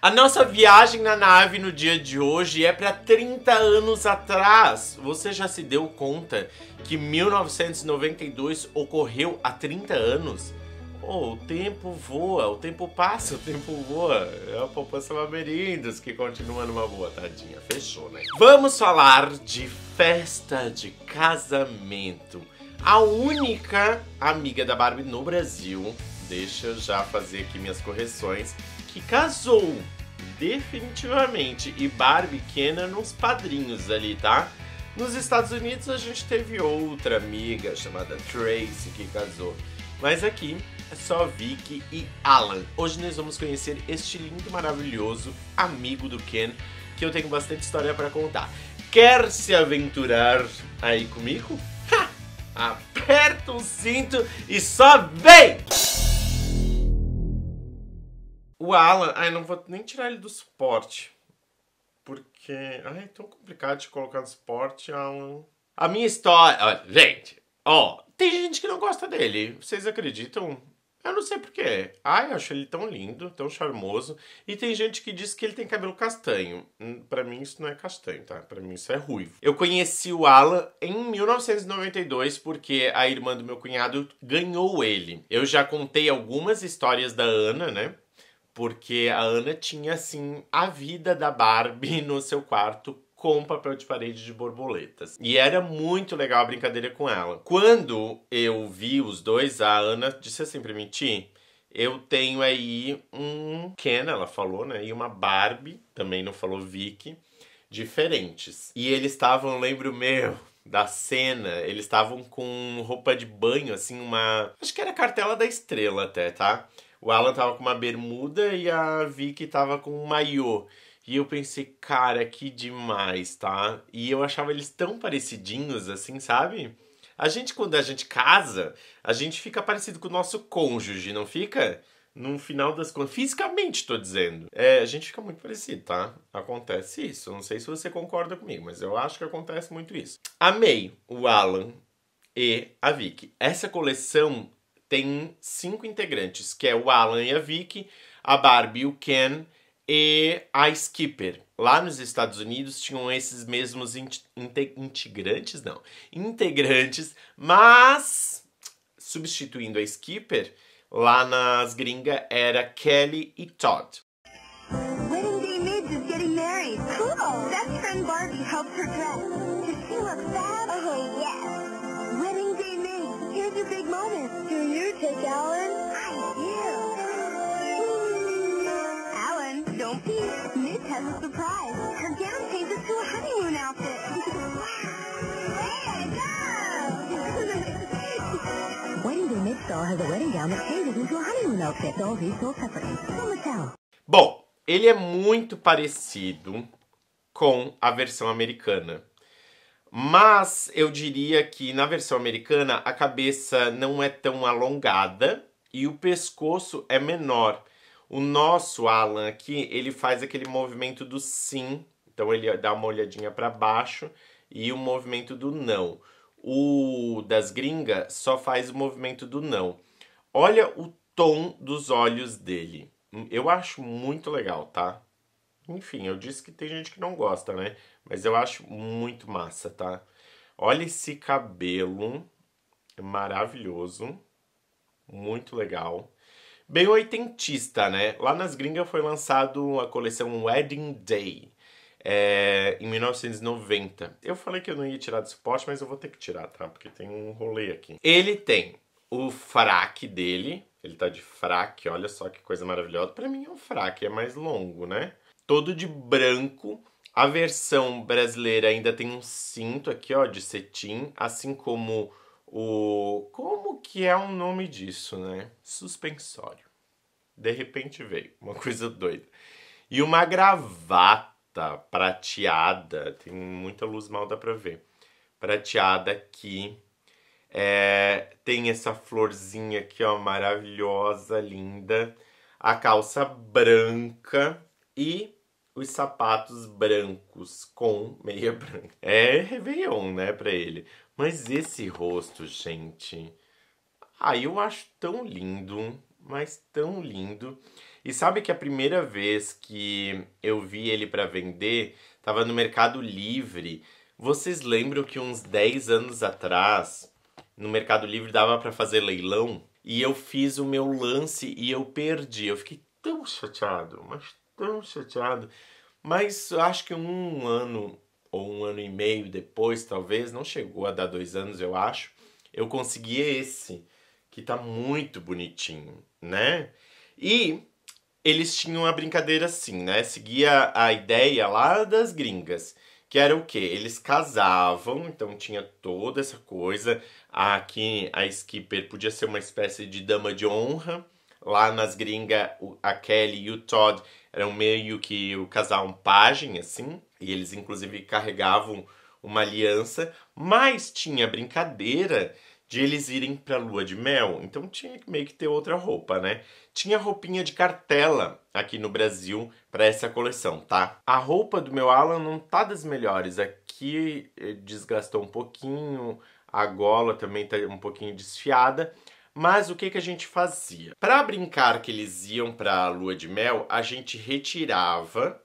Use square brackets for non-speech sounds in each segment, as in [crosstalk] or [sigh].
A nossa viagem na nave no dia de hoje é para 30 anos atrás. Você já se deu conta que 1992 ocorreu há 30 anos? Oh, o tempo voa, o tempo passa, o tempo voa. É a poupança Maberindos que continua numa boa, tadinha. Fechou, né? Vamos falar de festa de casamento. A única amiga da Barbie no Brasil deixa eu já fazer aqui minhas correções, que casou definitivamente e Barbie Kenan nos padrinhos ali, tá? Nos Estados Unidos a gente teve outra amiga chamada Tracy que casou, mas aqui é só Vicky e Alan. Hoje nós vamos conhecer este lindo, maravilhoso amigo do Ken, que eu tenho bastante história para contar. Quer se aventurar aí comigo? Ha! Aperta o cinto e só vem! o Alan, ai, não vou nem tirar ele do suporte. Porque. Ai, é tão complicado de colocar no suporte, Alan. A minha história. Olha, gente, ó, tem gente que não gosta dele. Vocês acreditam? Eu não sei porquê. Ai, eu acho ele tão lindo, tão charmoso. E tem gente que diz que ele tem cabelo castanho. Hum, Para mim isso não é castanho, tá? Para mim isso é ruivo. Eu conheci o Alan em 1992 porque a irmã do meu cunhado ganhou ele. Eu já contei algumas histórias da Ana, né? Porque a Ana tinha, assim, a vida da Barbie [laughs] no seu quarto com papel de parede de borboletas. E era muito legal a brincadeira com ela. Quando eu vi os dois, a Ana disse assim pra mim, Ti, eu tenho aí um Ken, ela falou, né? E uma Barbie, também não falou Vicky, diferentes. E eles estavam, lembro meu, da cena, eles estavam com roupa de banho, assim, uma... Acho que era cartela da estrela até, tá? O Alan tava com uma bermuda e a Vicky tava com um maiô. E eu pensei, cara, que demais, tá? E eu achava eles tão parecidinhos assim, sabe? A gente, quando a gente casa, a gente fica parecido com o nosso cônjuge, não fica? no final das contas, fisicamente tô dizendo, é, a gente fica muito parecido, tá? Acontece isso. Não sei se você concorda comigo, mas eu acho que acontece muito isso. Amei o Alan e a Vicky. Essa coleção tem cinco integrantes, que é o Alan e a Vicky, a Barbie, o Ken e a Skipper. Lá nos Estados Unidos tinham esses mesmos integrantes, não, integrantes, mas substituindo a Skipper, lá nas gringas era Kelly e Todd. Cool. Best friend Barbie helped her dress. she look Oh, yes you big do you, Allen? Alan, don't peek. Mitch has a surprise. Her gown changes to a honeymoon outfit. [laughs] [laughs] Wedding Day doll has a wedding gown that changes into a honeymoon outfit. Mattel. Bom, ele é muito parecido com a versão americana. Mas eu diria que na versão americana a cabeça não é tão alongada e o pescoço é menor. O nosso Alan aqui, ele faz aquele movimento do sim, então ele dá uma olhadinha para baixo e o movimento do não. O das gringas só faz o movimento do não. Olha o tom dos olhos dele. Eu acho muito legal, tá? Enfim, eu disse que tem gente que não gosta, né? Mas eu acho muito massa, tá? Olha esse cabelo maravilhoso, muito legal. Bem oitentista, né? Lá nas gringas foi lançado a coleção Wedding Day, é, em 1990. Eu falei que eu não ia tirar do suporte, mas eu vou ter que tirar, tá? Porque tem um rolê aqui. Ele tem o fraque dele, ele tá de fraque, olha só que coisa maravilhosa. Para mim é um fraque, é mais longo, né? todo de branco. A versão brasileira ainda tem um cinto aqui, ó, de cetim, assim como o como que é o nome disso, né? Suspensório. De repente veio, uma [laughs] coisa doida. E uma gravata prateada, tem muita luz mal dá para ver. Prateada aqui. É, tem essa florzinha aqui, ó, maravilhosa, linda. A calça branca e os sapatos brancos com meia branca. [laughs] É Réveillon, né, pra ele. Mas esse rosto, gente. Ah, eu acho tão lindo, mas tão lindo. E sabe que a primeira vez que eu vi ele para vender, tava no Mercado Livre. Vocês lembram que uns 10 anos atrás, no Mercado Livre dava para fazer leilão? E eu fiz o meu lance e eu perdi. Eu fiquei tão chateado, mas tão chateado. Mas acho que um ano ou um ano e meio depois, talvez, não chegou a dar dois anos, eu acho, eu consegui esse, que tá muito bonitinho, né? E eles tinham uma brincadeira assim, né? Seguia a ideia lá das gringas, que era o quê? Eles casavam, então tinha toda essa coisa. Aqui a Skipper podia ser uma espécie de dama de honra. Lá nas gringas, a Kelly e o Todd eram meio que o casal um pajem, assim, e eles inclusive carregavam uma aliança, mas tinha brincadeira de eles irem pra lua de mel, então tinha que meio que ter outra roupa, né? Tinha roupinha de cartela aqui no Brasil para essa coleção, tá? A roupa do meu Alan não tá das melhores, aqui eh, desgastou um pouquinho, a gola também tá um pouquinho desfiada, mas o que, que a gente fazia? Para brincar que eles iam para a lua de mel, a gente retirava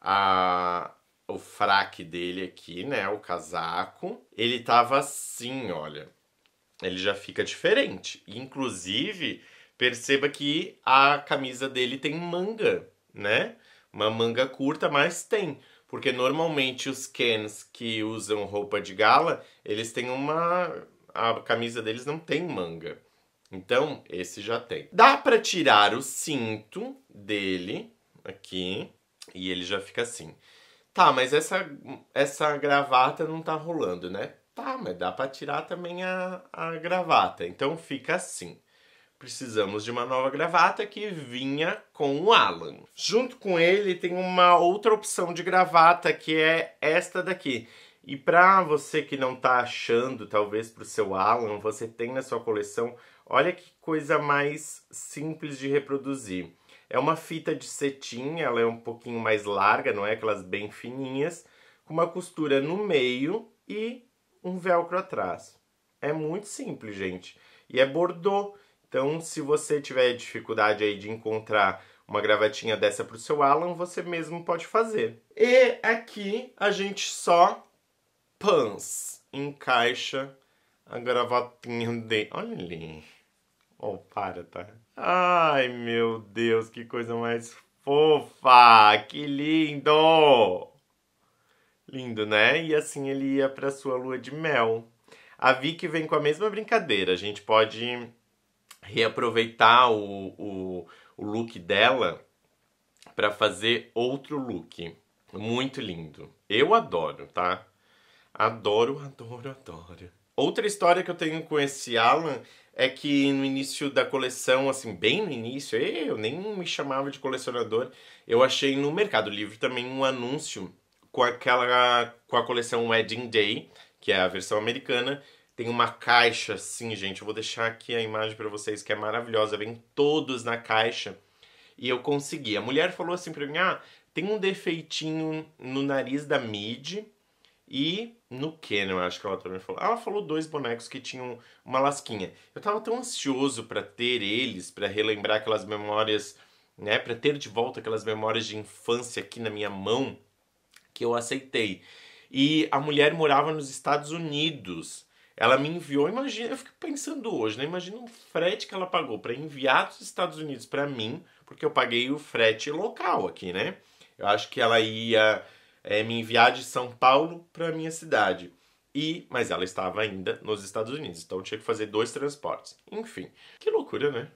a, o fraque dele aqui, né? O casaco. Ele tava assim, olha. Ele já fica diferente. Inclusive, perceba que a camisa dele tem manga, né? Uma manga curta, mas tem. Porque normalmente os Kens que usam roupa de gala, eles têm uma. A camisa deles não tem manga. Então, esse já tem. Dá para tirar o cinto dele aqui e ele já fica assim. Tá, mas essa, essa gravata não tá rolando, né? Tá, mas dá para tirar também a, a gravata. Então fica assim. Precisamos de uma nova gravata que vinha com o Alan. Junto com ele tem uma outra opção de gravata que é esta daqui. E para você que não tá achando, talvez pro seu Alan, você tem na sua coleção Olha que coisa mais simples de reproduzir. É uma fita de cetim, ela é um pouquinho mais larga, não é aquelas bem fininhas, com uma costura no meio e um velcro atrás. É muito simples, gente. E é bordô. Então, se você tiver dificuldade aí de encontrar uma gravatinha dessa para o seu Alan, você mesmo pode fazer. E aqui a gente só pans, encaixa a gravatinha dele. Olha ali. Oh, para, tá? Ai, meu Deus, que coisa mais fofa! Que lindo! Lindo, né? E assim ele ia para sua lua de mel. A Vicky vem com a mesma brincadeira. A gente pode reaproveitar o, o, o look dela para fazer outro look. Muito lindo. Eu adoro, tá? Adoro, adoro, adoro. Outra história que eu tenho com esse Alan é que no início da coleção, assim, bem no início, eu nem me chamava de colecionador, eu achei no Mercado Livre também um anúncio com aquela com a coleção Wedding Day, que é a versão americana. Tem uma caixa, assim, gente, eu vou deixar aqui a imagem para vocês que é maravilhosa, vem todos na caixa. E eu consegui. A mulher falou assim para mim: "Ah, tem um defeitinho no nariz da Mid, e no Ken, eu acho que ela também falou. Ela falou dois bonecos que tinham uma lasquinha. Eu tava tão ansioso para ter eles, para relembrar aquelas memórias, né, para ter de volta aquelas memórias de infância aqui na minha mão, que eu aceitei. E a mulher morava nos Estados Unidos. Ela me enviou, imagina, eu fico pensando hoje, né? Imagina um frete que ela pagou para enviar dos Estados Unidos para mim, porque eu paguei o frete local aqui, né? Eu acho que ela ia é, me enviar de São Paulo para minha cidade. E, mas ela estava ainda nos Estados Unidos, então tinha que fazer dois transportes. Enfim, que loucura, né?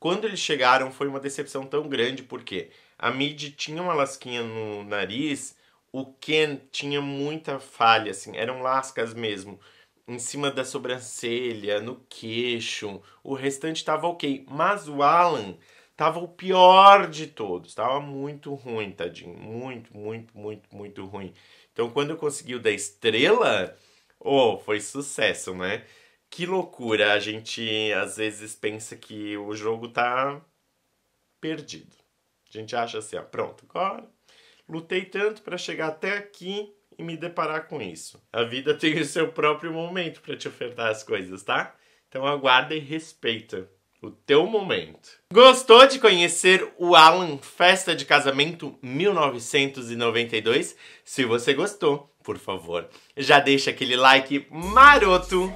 Quando eles chegaram foi uma decepção tão grande porque a Mid tinha uma lasquinha no nariz, o Ken tinha muita falha, assim, eram lascas mesmo em cima da sobrancelha, no queixo, o restante estava ok. Mas o Alan Tava o pior de todos, tava muito ruim, tadinho. Muito, muito, muito, muito ruim. Então, quando conseguiu da estrela, oh, foi sucesso, né? Que loucura, a gente às vezes pensa que o jogo tá perdido. A gente acha assim, ah, pronto, agora lutei tanto para chegar até aqui e me deparar com isso. A vida [laughs] tem o seu próprio momento para te ofertar as coisas, tá? Então aguarda e respeita o teu momento. Gostou de conhecer o Alan Festa de Casamento 1992? Se você gostou, por favor, já deixa aquele like maroto.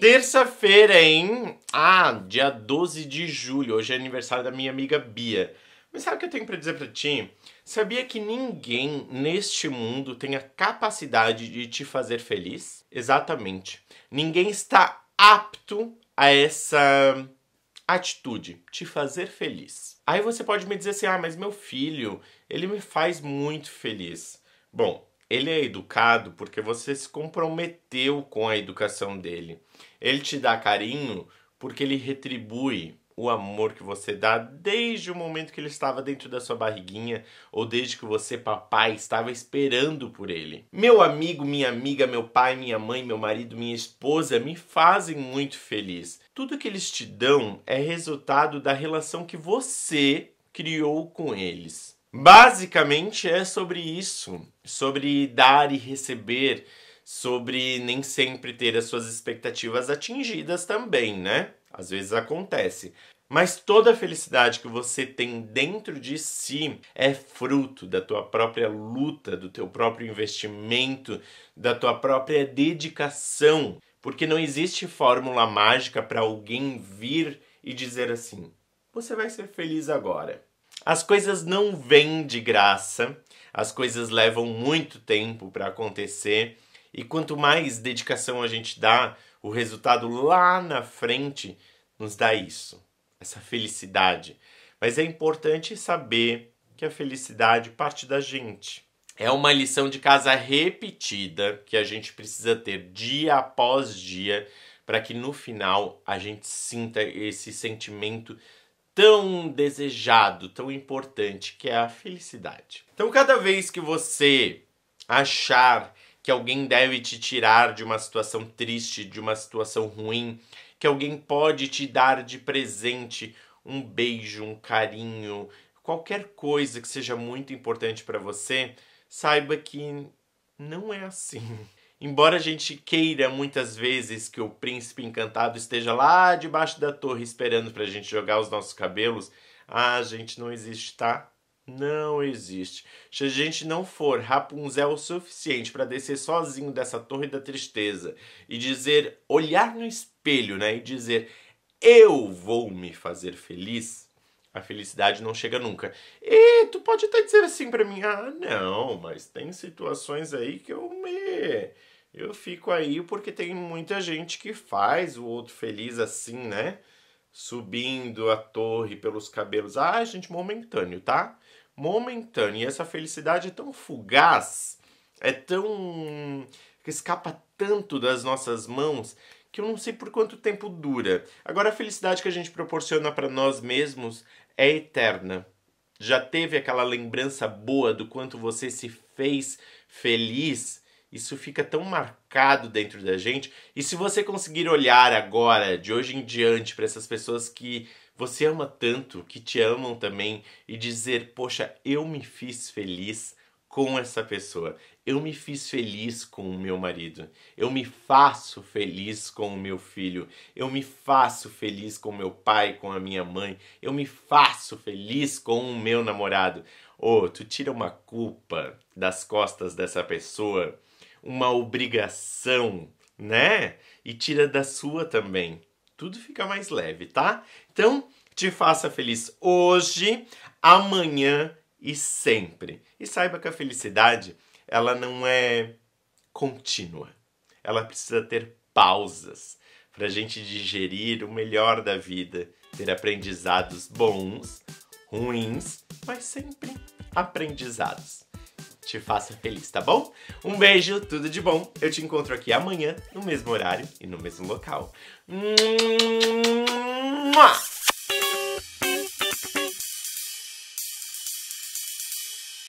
Terça-feira, hein? Ah, dia 12 de julho. Hoje é aniversário da minha amiga Bia. Mas sabe o que eu tenho para dizer para ti? Sabia que ninguém neste mundo tem a capacidade de te fazer feliz? Exatamente. Ninguém está apto a essa Atitude, te fazer feliz. Aí você pode me dizer assim: ah, mas meu filho, ele me faz muito feliz. Bom, ele é educado porque você se comprometeu com a educação dele. Ele te dá carinho porque ele retribui o amor que você dá desde o momento que ele estava dentro da sua barriguinha ou desde que você, papai, estava esperando por ele. Meu amigo, minha amiga, meu pai, minha mãe, meu marido, minha esposa me fazem muito feliz. Tudo que eles te dão é resultado da relação que você criou com eles. Basicamente é sobre isso, sobre dar e receber, sobre nem sempre ter as suas expectativas atingidas também, né? Às vezes acontece. Mas toda a felicidade que você tem dentro de si é fruto da tua própria luta, do teu próprio investimento, da tua própria dedicação, porque não existe fórmula mágica para alguém vir e dizer assim: você vai ser feliz agora. As coisas não vêm de graça, as coisas levam muito tempo para acontecer, e quanto mais dedicação a gente dá, o resultado lá na frente nos dá isso, essa felicidade. Mas é importante saber que a felicidade parte da gente. É uma lição de casa repetida que a gente precisa ter dia após dia para que no final a gente sinta esse sentimento tão desejado, tão importante que é a felicidade. Então, cada vez que você achar que alguém deve te tirar de uma situação triste, de uma situação ruim, que alguém pode te dar de presente um beijo, um carinho, qualquer coisa que seja muito importante para você, saiba que não é assim. [laughs] Embora a gente queira muitas vezes que o príncipe encantado esteja lá debaixo da torre esperando para a gente jogar os nossos cabelos, a gente, não existe, tá? Não existe. Se a gente não for Rapunzel o suficiente para descer sozinho dessa torre da tristeza e dizer, olhar no espelho, né, e dizer, eu vou me fazer feliz, a felicidade não chega nunca. E tu pode até dizer assim para mim: "Ah, não, mas tem situações aí que eu me eu fico aí porque tem muita gente que faz o outro feliz assim, né? Subindo a torre pelos cabelos. Ah, gente, momentâneo, tá? momentânea. E essa felicidade é tão fugaz, é tão. que escapa tanto das nossas mãos que eu não sei por quanto tempo dura. Agora, a felicidade que a gente proporciona para nós mesmos é eterna. Já teve aquela lembrança boa do quanto você se fez feliz? Isso fica tão marcado dentro da gente. E se você conseguir olhar agora, de hoje em diante, para essas pessoas que você ama tanto que te amam também e dizer, poxa, eu me fiz feliz com essa pessoa. Eu me fiz feliz com o meu marido. Eu me faço feliz com o meu filho. Eu me faço feliz com o meu pai, com a minha mãe. Eu me faço feliz com o meu namorado. Oh, tu tira uma culpa das costas dessa pessoa, uma obrigação, né? E tira da sua também. Tudo fica mais leve, tá? Então, te faça feliz hoje, amanhã e sempre. E saiba que a felicidade, ela não é contínua. Ela precisa ter pausas para a gente digerir o melhor da vida, ter aprendizados bons, ruins, mas sempre aprendizados te faça feliz, tá bom? Um beijo, tudo de bom. Eu te encontro aqui amanhã, no mesmo horário e no mesmo local. Mua!